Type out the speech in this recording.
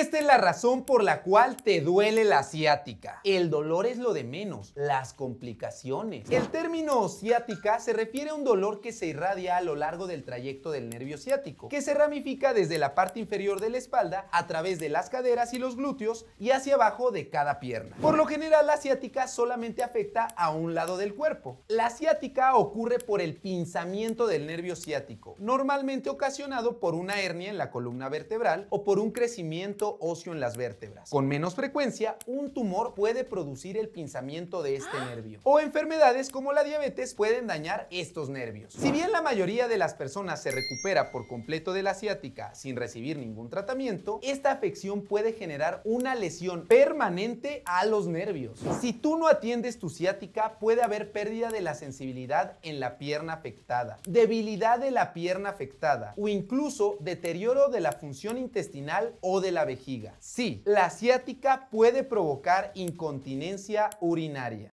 Esta es la razón por la cual te duele la ciática. El dolor es lo de menos, las complicaciones. El término ciática se refiere a un dolor que se irradia a lo largo del trayecto del nervio ciático, que se ramifica desde la parte inferior de la espalda a través de las caderas y los glúteos y hacia abajo de cada pierna. Por lo general, la ciática solamente afecta a un lado del cuerpo. La ciática ocurre por el pinzamiento del nervio ciático, normalmente ocasionado por una hernia en la columna vertebral o por un crecimiento Ocio en las vértebras. Con menos frecuencia, un tumor puede producir el pinzamiento de este ¡Ah! nervio. O enfermedades como la diabetes pueden dañar estos nervios. Si bien la mayoría de las personas se recupera por completo de la ciática sin recibir ningún tratamiento, esta afección puede generar una lesión permanente a los nervios. Si tú no atiendes tu ciática, puede haber pérdida de la sensibilidad en la pierna afectada, debilidad de la pierna afectada o incluso deterioro de la función intestinal o de la Sí, la ciática puede provocar incontinencia urinaria.